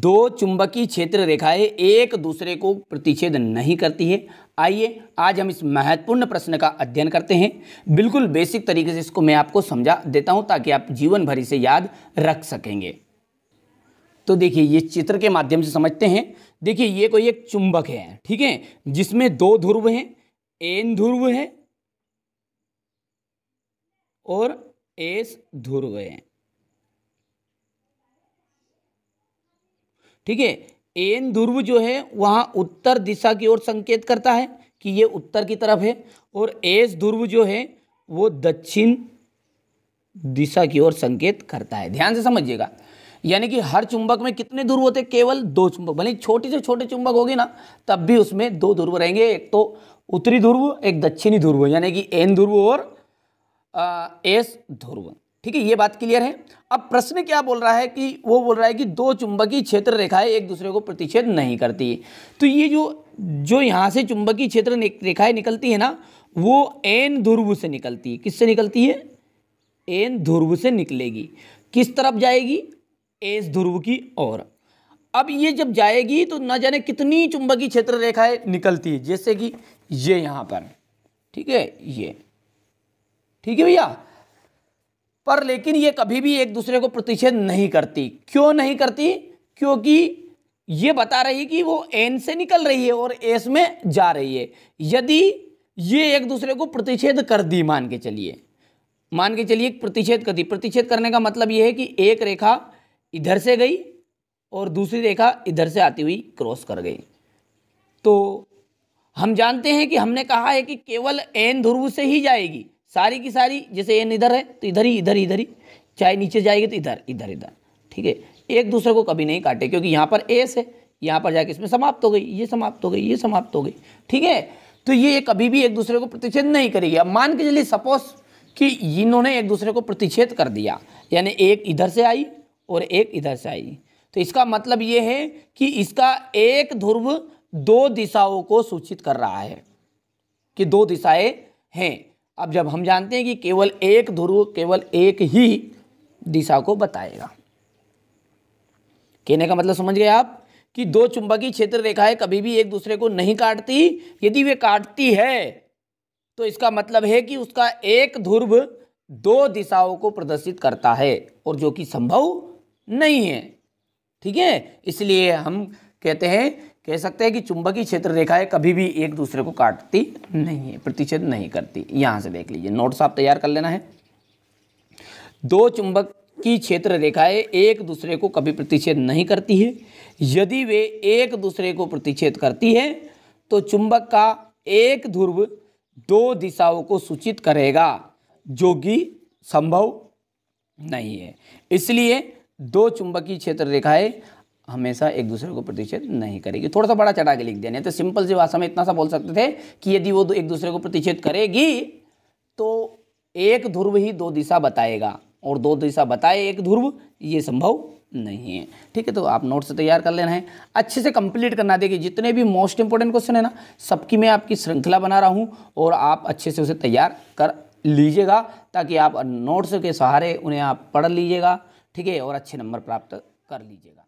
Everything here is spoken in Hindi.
दो चुंबकीय क्षेत्र रेखाएं एक दूसरे को प्रतिच्छेद नहीं करती है आइए आज हम इस महत्वपूर्ण प्रश्न का अध्ययन करते हैं बिल्कुल बेसिक तरीके से इसको मैं आपको समझा देता हूं ताकि आप जीवन भर इसे याद रख सकेंगे तो देखिए ये चित्र के माध्यम से समझते हैं देखिए ये कोई एक चुंबक है ठीक है जिसमें दो ध्रुव हैं एन ध्रुव है और एस ध्रुव है ठीक है एन ध्रुव जो है वहाँ उत्तर दिशा की ओर संकेत करता है कि ये उत्तर की तरफ है और एस ध्रुव जो है वो दक्षिण दिशा की ओर संकेत करता है ध्यान से समझिएगा यानी कि हर चुंबक में कितने ध्रुव होते केवल दो चुंबक भले छोटे से छोटे चुंबक होगी ना तब भी उसमें दो ध्रुव रहेंगे एक तो उत्तरी ध्रुव एक दक्षिणी ध्रुव यानी कि एन ध्रुव और एस ध्रुव ठीक है ये बात क्लियर है अब प्रश्न क्या बोल रहा है कि वो बोल रहा है कि दो चुंबकीय क्षेत्र रेखाएं एक दूसरे को प्रतिच्छेद नहीं करती तो ये जो जो यहाँ से चुंबकीय क्षेत्र रेखाएं निकलती है ना वो एन ध्रुव से निकलती है किससे निकलती है एन ध्रुव से निकलेगी किस तरफ जाएगी एस ध्रुव की ओर अब ये जब जाएगी तो ना जाने कितनी चुंबकीय क्षेत्र रेखाएं निकलती है जैसे कि ये यहाँ पर ठीक है ये ठीक है भैया पर लेकिन ये कभी भी एक दूसरे को प्रतिषेध नहीं करती क्यों नहीं करती क्योंकि ये बता रही कि वो एन से निकल रही है और एस में जा रही है यदि ये एक दूसरे को प्रतिषेध कर दी मान के चलिए मान के चलिए प्रतिषेध कर दी प्रतिषेध करने का मतलब ये है कि एक रेखा इधर से गई और दूसरी रेखा इधर से आती हुई क्रॉस कर गई तो हम जानते हैं कि हमने कहा है कि केवल एन ध्रुव से ही जाएगी सारी की सारी जैसे एन इधर है तो इधर ही इधर इधर ही चाहे नीचे जाएगी तो इधर इधर इधर ठीक है एक दूसरे को कभी नहीं काटे क्योंकि यहाँ पर एस है यहाँ पर जाके इसमें समाप्त हो गई ये समाप्त हो गई ये समाप्त हो गई ठीक है तो ये कभी भी एक दूसरे को प्रतिच्छेद नहीं करेगी अब मान के चलिए सपोज कि इन्होंने एक दूसरे को प्रतिच्छेद कर दिया यानी एक इधर से आई और एक इधर से आई तो इसका मतलब ये है कि इसका एक ध्रुव दो दिशाओं को सूचित कर रहा है कि दो दिशाएं हैं अब जब हम जानते हैं कि केवल एक ध्रुव केवल एक ही दिशा को बताएगा कहने का मतलब समझ गए आप कि दो चुंबकीय क्षेत्र रेखाएं कभी भी एक दूसरे को नहीं काटती यदि वे काटती है तो इसका मतलब है कि उसका एक ध्रुव दो दिशाओं को प्रदर्शित करता है और जो कि संभव नहीं है ठीक है इसलिए हम कहते हैं कह सकते हैं कि चुंबकीय क्षेत्र रेखाएं कभी भी एक दूसरे को काटती नहीं है प्रतिच्छेद नहीं करती यहां से देख लीजिए नोट्स आप तैयार कर लेना है दो चुंबक की क्षेत्र रेखाएं एक दूसरे को कभी प्रतिच्छेद नहीं करती है यदि वे एक दूसरे को प्रतिच्छेद करती है तो चुंबक का एक ध्रुव दो दिशाओं को सूचित करेगा जो कि संभव नहीं है इसलिए दो चुंबकीय क्षेत्र रेखाएं हमेशा एक दूसरे को प्रतिषेध नहीं करेगी थोड़ा सा बड़ा चटा के लिख दिया नहीं तो सिंपल सी भाषा में इतना सा बोल सकते थे कि यदि वो एक दूसरे को प्रतिषेध करेगी तो एक ध्रुव ही दो दिशा बताएगा और दो दिशा बताए एक ध्रुव ये संभव नहीं है ठीक है तो आप नोट्स तैयार कर लेना है अच्छे से कंप्लीट करना देखिए जितने भी मोस्ट इंपॉर्टेंट क्वेश्चन है ना सबकी मैं आपकी श्रृंखला बना रहा हूँ और आप अच्छे से उसे तैयार कर लीजिएगा ताकि आप नोट्स के सहारे उन्हें आप पढ़ लीजिएगा ठीक है और अच्छे नंबर प्राप्त कर लीजिएगा